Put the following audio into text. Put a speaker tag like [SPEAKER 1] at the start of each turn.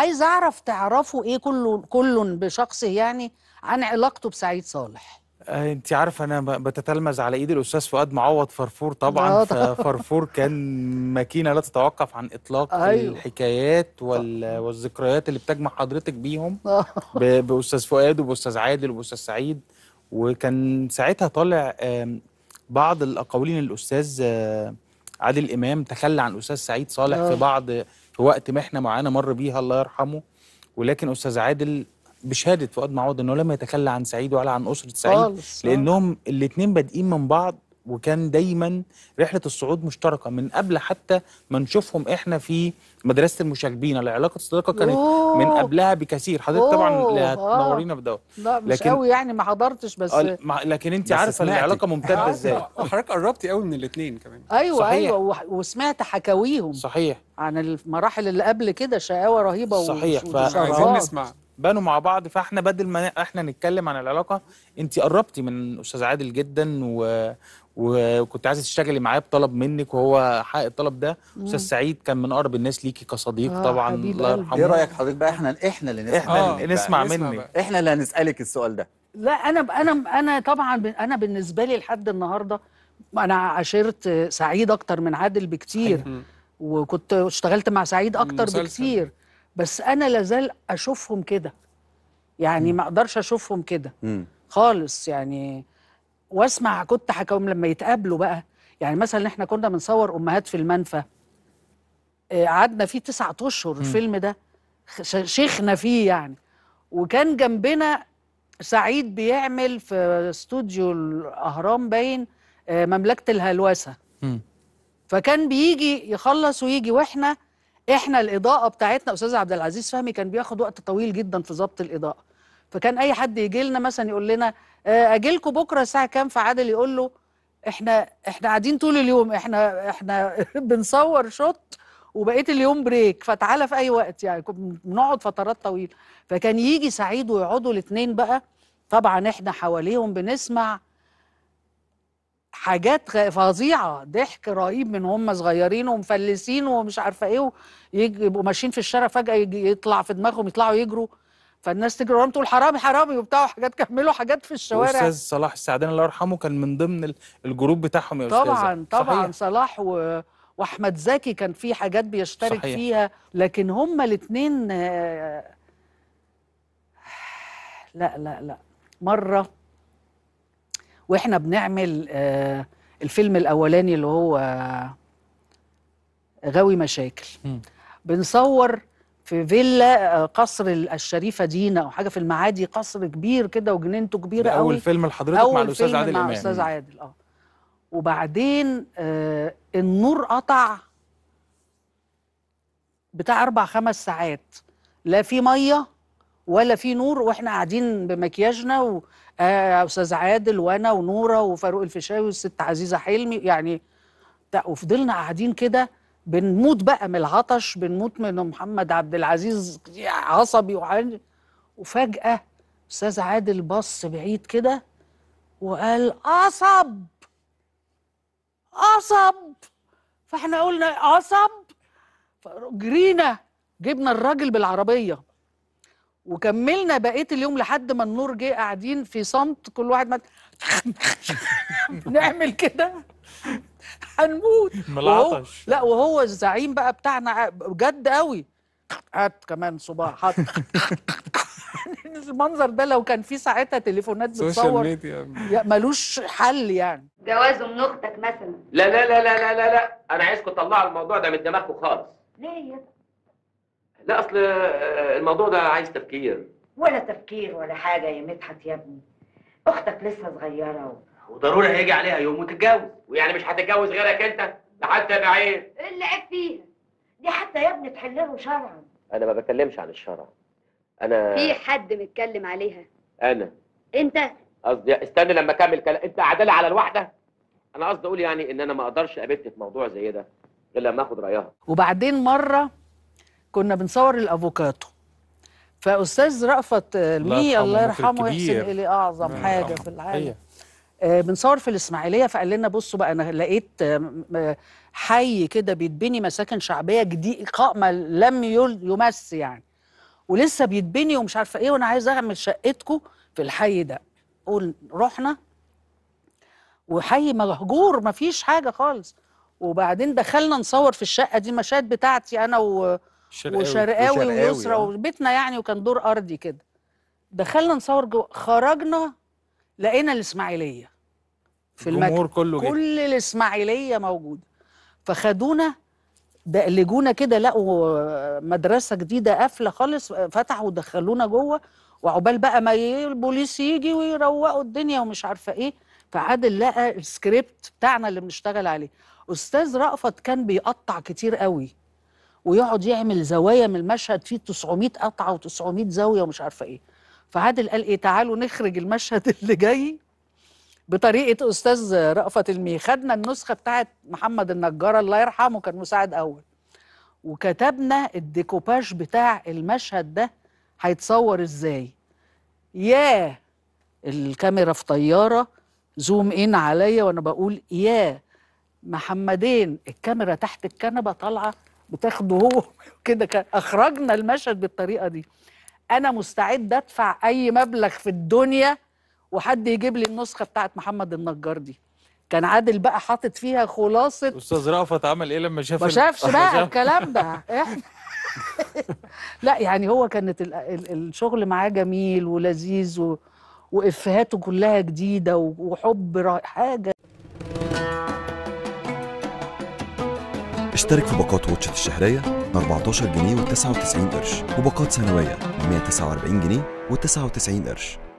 [SPEAKER 1] عايز اعرف تعرفوا ايه كله كل بشخصه يعني عن علاقته بسعيد
[SPEAKER 2] صالح آه، انت عارف انا بتتلمذ على ايد الاستاذ فؤاد معوض فرفور طبعا فرفور كان ماكينه لا تتوقف عن اطلاق أيوه. الحكايات والذكريات اللي بتجمع حضرتك بيهم آه. باستاذ فؤاد وباستاذ عادل وباستاذ سعيد وكان ساعتها طالع بعض الاقاويل الاستاذ آه، عادل امام تخلى عن الاستاذ سعيد صالح في بعض في وقت محنه معينه مر بيها الله يرحمه ولكن استاذ عادل بشهاده فؤاد معوض انه لم يتخلى عن سعيد ولا عن اسره سعيد خالص آه. لانهم الاثنين بادئين من بعض وكان دايما رحله الصعود مشتركه من قبل حتى ما نشوفهم احنا في مدرسه المشاغبين العلاقه الصداقه كانت أوه. من قبلها بكثير حضرتك طبعا هتنورينا آه. بدوت لا مش لكن قوي
[SPEAKER 1] يعني ما حضرتش بس
[SPEAKER 2] لكن انت عارفه العلاقه ممتده آه. ازاي آه، حضرتك قربتي قوي من الاثنين كمان ايوه صحيح. ايوه
[SPEAKER 1] وسمعت حكاويهم صحيح عن المراحل اللي قبل كده شقاوه رهيبه صحيح وش... ف... عايزين نسمع
[SPEAKER 2] بنوا مع بعض فاحنا بدل ما احنا نتكلم عن العلاقه انت قربتي من استاذ عادل جدا و... وكنت عايزه تشتغلي معاه بطلب منك وهو حقق الطلب ده استاذ سعيد كان من اقرب الناس ليكي كصديق آه طبعا الله يرحمه ايه رايك حضرتك بقى احنا احنا اللي نسمع احنا آه، اللي نسمع منك احنا اللي هنسالك السؤال ده
[SPEAKER 1] لا انا انا انا طبعا انا بالنسبه لي لحد النهارده انا عاشرت سعيد اكتر من عادل بكتير أيوه. وكنت اشتغلت مع سعيد اكتر بكتير بس انا لازال اشوفهم كده يعني ما اقدرش اشوفهم كده خالص يعني واسمع كنت حكاهم لما يتقابلوا بقى يعني مثلا احنا كنا بنصور امهات في المنفى آه، قعدنا فيه تسعة اشهر الفيلم ده شيخنا فيه يعني وكان جنبنا سعيد بيعمل في استوديو الاهرام باين آه، مملكه الهلوسه فكان بيجي يخلص ويجي واحنا احنا الاضاءه بتاعتنا استاذ عبد العزيز فهمي كان بياخد وقت طويل جدا في ضبط الاضاءه فكان اي حد يجي لنا مثلا يقول لنا آه، اجي لكم بكره الساعه كام فعادل يقول له احنا احنا قاعدين طول اليوم احنا احنا بنصور شوت وبقيت اليوم بريك فتعالى في اي وقت يعني بنقعد فترات طويله فكان يجي سعيد ويقعدوا الاثنين بقى طبعا احنا حواليهم بنسمع حاجات فظيعه ضحك رهيب من هم صغيرين ومفلسين ومش عارفه ايه يبقوا ماشيين في الشارع فجاه يطلع في دماغهم يطلعوا يجروا فالناس تجري وراهم تقول حرامي حرامي وبتاع وحاجات كملوا حاجات في الشوارع استاذ صلاح
[SPEAKER 2] السعداني الله يرحمه كان من ضمن الجروب بتاعهم يا طبعا استاذه طبعا طبعا
[SPEAKER 1] صلاح و... واحمد زكي كان في حاجات بيشترك صحيح. فيها لكن هما الاثنين آه، لا لا لا مره واحنا بنعمل آه، الفيلم الاولاني اللي هو آه، غاوي مشاكل بنصور في فيلا آه، قصر الشريفه دينا او حاجه في المعادي قصر كبير كده وجنينته كبيره قوي اول فيلم لحضرتك مع الاستاذ عادل امام مع الاستاذ عادل اه وبعدين آه النور قطع بتاع اربع خمس ساعات لا في ميه ولا في نور واحنا قاعدين بمكياجنا و... آه، استاذ عادل وانا ونوره وفاروق الفيشاوي والست عزيزه حلمي يعني وفضلنا قاعدين كده بنموت بقى من العطش بنموت من محمد عبد العزيز عصبي وعادي وفجاه استاذ عادل بص بعيد كده وقال قصب قصب فاحنا قلنا قصب جرينا جبنا الراجل بالعربيه وكملنا بقيه اليوم لحد ما النور جه قاعدين في صمت كل واحد ما نعمل كده هنموت وهو لا وهو الزعيم بقى بتاعنا بجد قوي هات كمان صباع المنظر ده لو كان في ساعتها تليفونات بتصور ملوش حل يعني جوازه من اختك مثلا لا لا لا لا لا لا انا عايزكم تطلعوا الموضوع ده من دماغكم خالص ليه يا لا اصل آه، الموضوع ده عايز تفكير ولا تفكير ولا حاجه يا مدحت يا ابني اختك لسه صغيره و... وضروري هيجي عليها يوم وتتجوز ويعني مش هتتجوز غيرك انت لحتى يبقى عيل ايه اللي عيب فيها دي حتى يا ابني تحل له شرعا انا ما بكلمش عن الشرع انا في حد متكلم عليها انا انت قصدي استنى لما اكمل كلام انت عداله على الواحده انا قصدي اقول يعني ان انا ما اقدرش ابت في موضوع زي ده غير لما اخد رايها وبعدين مره كنا بنصور الافوكاتو فاستاذ رأفت آه، المي الله يرحمه يحسن الي اعظم نعم. حاجه في نعم. العالم آه، بنصور في الاسماعيليه فقال لنا بصوا بقى انا لقيت آه، حي كده بيتبني مساكن شعبيه جديد قائمه لم يمس يعني ولسه بيتبني ومش عارفه ايه وانا عايز اعمل شقتكم في الحي ده قول رحنا وحي مهجور مفيش حاجه خالص وبعدين دخلنا نصور في الشقه دي مشاهد بتاعتي انا و... شرقاوي وشرقاوي ويسرى يعني. وبيتنا يعني وكان دور ارضي كده دخلنا نصور جوه خرجنا لقينا الاسماعيليه في المجد الجمهور كله كل الاسماعيليه موجوده فخدونا دقلجونا كده لقوا مدرسه جديده قافله خالص فتحوا ودخلونا جوه وعقبال بقى ما البوليس يجي ويروقوا الدنيا ومش عارفه ايه فعادل لقى السكريبت بتاعنا اللي بنشتغل عليه استاذ رأفت كان بيقطع كتير قوي ويقعد يعمل زوايا من المشهد فيه 900 قطعه و900 زاويه ومش عارفه ايه فعادل قال ايه تعالوا نخرج المشهد اللي جاي بطريقه استاذ رأفت المي خدنا النسخه بتاعت محمد النجار الله يرحمه كان مساعد اول وكتبنا الديكوباج بتاع المشهد ده هيتصور ازاي يا الكاميرا في طياره زوم ان عليا وانا بقول يا محمدين الكاميرا تحت الكنبه طالعه بتاخده هو كده اخرجنا المشهد بالطريقه دي انا مستعد ادفع اي مبلغ في الدنيا وحد يجيب لي النسخه بتاعت محمد النجار دي كان عادل بقى حاطط فيها خلاصه
[SPEAKER 2] استاذ رأفت عمل ايه لما شاف ما شافش بقى الكلام ده
[SPEAKER 1] احنا لا يعني هو كانت الشغل معاه جميل ولذيذ وافهاته كلها جديده وحب حاجه
[SPEAKER 2] اشترك في باقات واتشت الشهرية من 14 جنيه و99 قرش وباقات سنوية من 149 جنيه و99 قرش